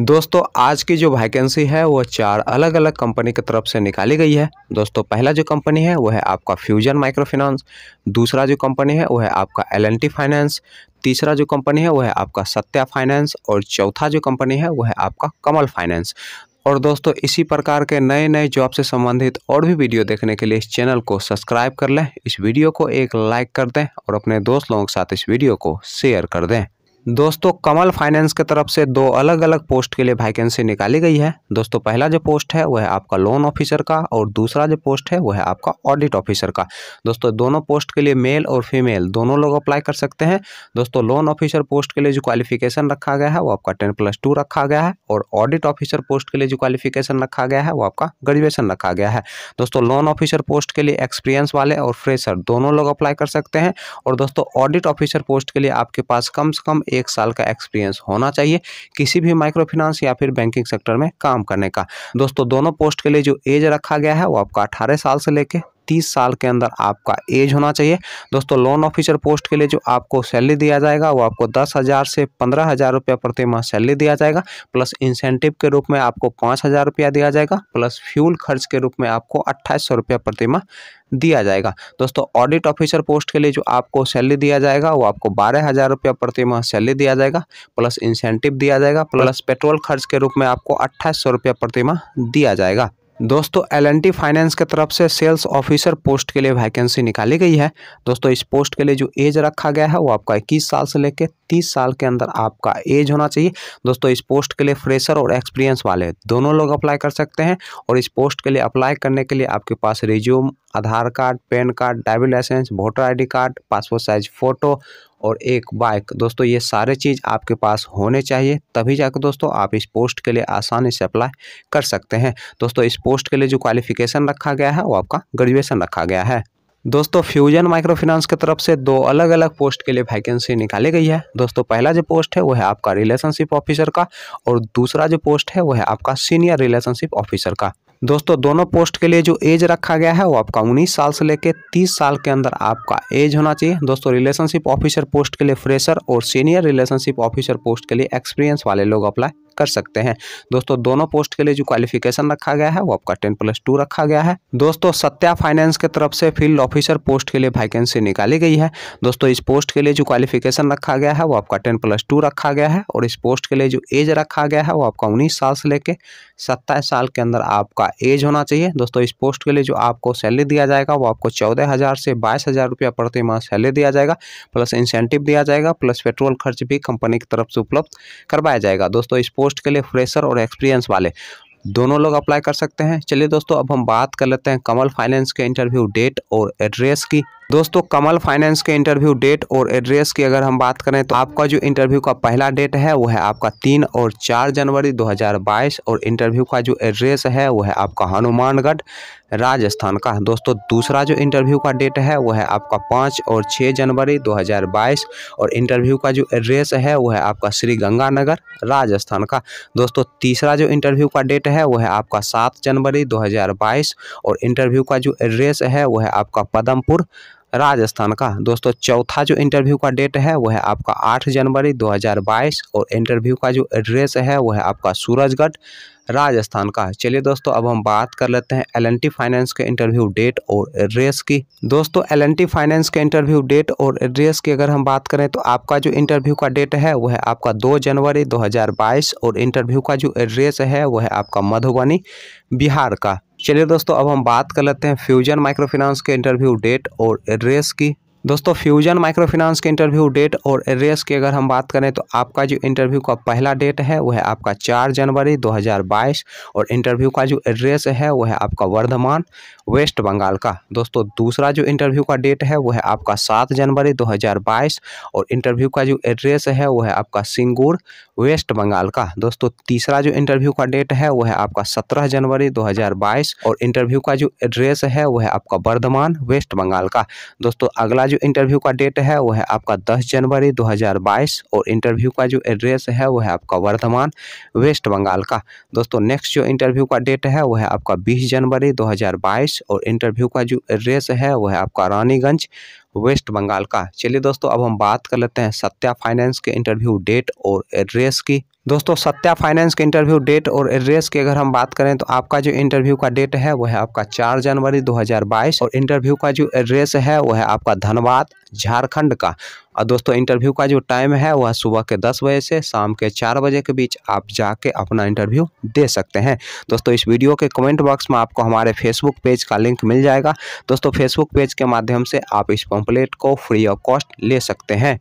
दोस्तों आज की जो वैकेंसी है वो चार अलग अलग कंपनी की तरफ से निकाली गई है दोस्तों पहला जो कंपनी है वो है आपका फ्यूजन माइक्रो दूसरा जो कंपनी है वो है आपका एल फाइनेंस तीसरा जो कंपनी है वो है आपका सत्या फाइनेंस और चौथा जो कंपनी है वो है आपका कमल फाइनेंस और दोस्तों इसी प्रकार के नए नए जॉब से संबंधित और भी वीडियो देखने के लिए इस चैनल को सब्सक्राइब कर लें इस वीडियो को एक लाइक कर दें और अपने दोस्त लोगों के साथ इस वीडियो को शेयर कर दें दोस्तों कमल फाइनेंस की तरफ से दो अलग अलग पोस्ट के लिए वैकेंसी निकाली गई है दोस्तों पहला जो पोस्ट है वह है आपका लोन ऑफिसर का और दूसरा जो पोस्ट है वह है आपका ऑडिट ऑफिसर का दोस्तों दोनों पोस्ट के लिए मेल और फीमेल दोनों लोग अप्लाई कर सकते हैं दोस्तों लोन ऑफिसर पोस्ट के लिए जो क्वालिफिकेशन रखा गया है वो आपका टेन प्लस टू रखा गया है और ऑडिट ऑफिसर पोस्ट के लिए जो क्वालिफिकेशन रखा गया है वो आपका ग्रेजुएशन रखा गया है दोस्तों लोन ऑफिसर पोस्ट के लिए एक्सपीरियंस वाले और फ्रेशर दोनों लोग अप्लाई कर सकते हैं और दोस्तों ऑडिट ऑफिसर पोस्ट के लिए आपके पास कम से कम एक साल का एक्सपीरियंस होना चाहिए किसी भी माइक्रो फाइनेंस या फिर बैंकिंग सेक्टर में काम करने का दोस्तों दोनों पोस्ट के लिए जो एज रखा गया है वो आपका अठारह साल से लेकर तीस साल के अंदर आपका एज होना चाहिए दोस्तों लोन ऑफिसर पोस्ट के लिए जो आपको सैलरी दिया जाएगा वो आपको दस हज़ार से पंद्रह हज़ार रुपया प्रति माह सैलरी दिया जाएगा प्लस इंसेंटिव के रूप में आपको पाँच हज़ार रुपया दिया जाएगा प्लस फ्यूल खर्च के रूप में आपको अट्ठाईस सौ रुपया प्रति माह दिया जाएगा दोस्तों ऑडिट ऑफिसर पोस्ट के लिए जो आपको सैलरी दिया जाएगा वो आपको बारह हज़ार रुपया प्रति माह सैलरी दिया जाएगा प्लस इंसेंटिव दिया जाएगा प्लस पेट्रोल खर्च के रूप में आपको अट्ठाईस सौ रुपया प्रति माह दिया जाएगा दोस्तों एल एन टी फाइनेंस के तरफ से सेल्स ऑफिसर पोस्ट के लिए वैकेंसी निकाली गई है दोस्तों इस पोस्ट के लिए जो एज रखा गया है वो आपका इक्कीस साल से लेकर तीस साल के अंदर आपका एज होना चाहिए दोस्तों इस पोस्ट के लिए फ्रेशर और एक्सपीरियंस वाले दोनों लोग अप्लाई कर सकते हैं और इस पोस्ट के लिए अप्लाई करने के लिए आपके पास resume Aadhaar card PAN card driving licence voter I card passport size photo और एक बाइक दोस्तों ये सारे चीज़ आपके पास होने चाहिए तभी जाकर दोस्तों आप इस पोस्ट के लिए आसानी से अप्लाई कर सकते हैं दोस्तों इस पोस्ट के लिए जो क्वालिफिकेशन रखा गया है वो आपका ग्रेजुएसन रखा गया है दोस्तों फ्यूजन माइक्रो फाइनेंस की तरफ से दो अलग अलग पोस्ट के लिए वैकेंसी निकाली गई है दोस्तों पहला जो पोस्ट है वो है आपका रिलेशनशिप ऑफिसर का और दूसरा जो पोस्ट है वो है आपका सीनियर रिलेशनशिप ऑफिसर का दोस्तों दोनों पोस्ट के लिए जो एज रखा गया है वो आपका 19 साल से लेकर 30 साल के अंदर आपका एज होना चाहिए दोस्तों रिलेशनशिप ऑफिसर पोस्ट के लिए फ्रेशर और सीनियर रिलेशनशिप ऑफिसर पोस्ट के लिए एक्सपीरियंस वाले लोग अप्लाई कर सकते हैं दोस्तों दोनों पोस्ट के लिए जो क्वालिफिकेशन रखा गया है वो आपका टेन प्लस टू रखा गया है दोस्तों सत्या फाइनेंस के तरफ से फील्ड ऑफिसर पोस्ट के लिए वैकेंसी निकाली गई है दोस्तों इस पोस्ट के लिए जो क्वालिफिकेशन रखा गया है वो आपका टेन प्लस टू रखा गया है और इस पोस्ट के लिए जो एज रखा गया है वो आपका उन्नीस साल से लेकर सत्ताईस साल के अंदर आपका एज होना चाहिए दोस्तों इस पोस्ट के लिए जो आपको सैलरी दिया जाएगा वो आपको चौदह हज़ार से बाईस हज़ार रुपया प्रति माह सैलरी दिया जाएगा प्लस इंसेंटिव दिया जाएगा प्लस पेट्रोल खर्च भी कंपनी की तरफ से उपलब्ध करवाया जाएगा दोस्तों इस पोस्ट पोस्ट के लिए फ्रेशर और एक्सपीरियंस वाले दोनों लोग अप्लाई कर सकते हैं चलिए दोस्तों अब हम बात कर लेते हैं कमल फाइनेंस के इंटरव्यू डेट और एड्रेस की दोस्तों कमल फाइनेंस के इंटरव्यू डेट और एड्रेस की अगर हम बात करें तो आपका जो इंटरव्यू का पहला डेट है वो है आपका तीन और चार जनवरी 2022 और इंटरव्यू का जो एड्रेस है वो है आपका हनुमानगढ़ राजस्थान का दोस्तों दूसरा जो इंटरव्यू का डेट है वो है आपका पाँच और छः जनवरी 2022 और इंटरव्यू का जो एड्रेस है वो है आपका श्री गंगानगर राजस्थान का दोस्तों तीसरा जो इंटरव्यू का डेट है वो है आपका सात जनवरी 2022 और इंटरव्यू का जो एड्रेस है वो है आपका पदमपुर राजस्थान का दोस्तों चौथा जो इंटरव्यू का डेट है वह है आपका 8 जनवरी 2022 और इंटरव्यू का जो एड्रेस है वह है आपका सूरजगढ़ राजस्थान का चलिए दोस्तों अब हम बात कर लेते हैं एल फाइनेंस के इंटरव्यू डेट और एड्रेस की दोस्तों एल फाइनेंस के इंटरव्यू डेट और एड्रेस की अगर हम बात करें तो आपका जो इंटरव्यू का डेट है वह है आपका 2 जनवरी 2022 और इंटरव्यू का जो एड्रेस है वह है आपका मधुबनी बिहार का चलिए दोस्तों अब हम बात कर लेते हैं फ्यूजन माइक्रो फाइनेंस के इंटरव्यू डेट और एड्रेस की दोस्तों फ्यूजन माइक्रो फिनांस के इंटरव्यू डेट और एड्रेस की अगर हम बात करें तो आपका जो इंटरव्यू का पहला डेट है वह है आपका चार जनवरी 2022 और इंटरव्यू का जो एड्रेस है वह है आपका वर्धमान वेस्ट बंगाल का दोस्तों दूसरा जो इंटरव्यू का डेट है वह है आपका सात जनवरी 2022 और इंटरव्यू का जो एड्रेस है वह है आपका सिंगूर वेस्ट बंगाल का दोस्तों तीसरा जो इंटरव्यू का डेट है वह है आपका सत्रह जनवरी दो और इंटरव्यू का जो एड्रेस है वह है आपका वर्धमान वेस्ट बंगाल का दोस्तों अगला जो इंटरव्यू का डेट है वो है आपका दस जनवरी 2022 और इंटरव्यू का जो एड्रेस है वो है आपका वर्धमान वेस्ट बंगाल का दोस्तों नेक्स्ट जो इंटरव्यू का डेट है वो है आपका बीस जनवरी 2022 और इंटरव्यू का जो एड्रेस है वो है आपका रानीगंज वेस्ट बंगाल का चलिए दोस्तों अब हम बात कर लेते हैं सत्या फाइनेंस के इंटरव्यू डेट और एड्रेस की दोस्तों सत्या फाइनेंस के इंटरव्यू डेट और एड्रेस की अगर हम बात करें तो आपका जो इंटरव्यू का डेट है वह है आपका 4 जनवरी 2022 और इंटरव्यू का जो एड्रेस है वह है आपका धनबाद झारखंड का और दोस्तों इंटरव्यू का जो टाइम है वह सुबह के दस बजे से शाम के चार बजे के बीच आप जाके अपना इंटरव्यू दे सकते हैं दोस्तों इस वीडियो के कमेंट बॉक्स में आपको हमारे फेसबुक पेज का लिंक मिल जाएगा दोस्तों फेसबुक पेज के माध्यम से आप इस पम्पलेट को फ्री ऑफ कॉस्ट ले सकते हैं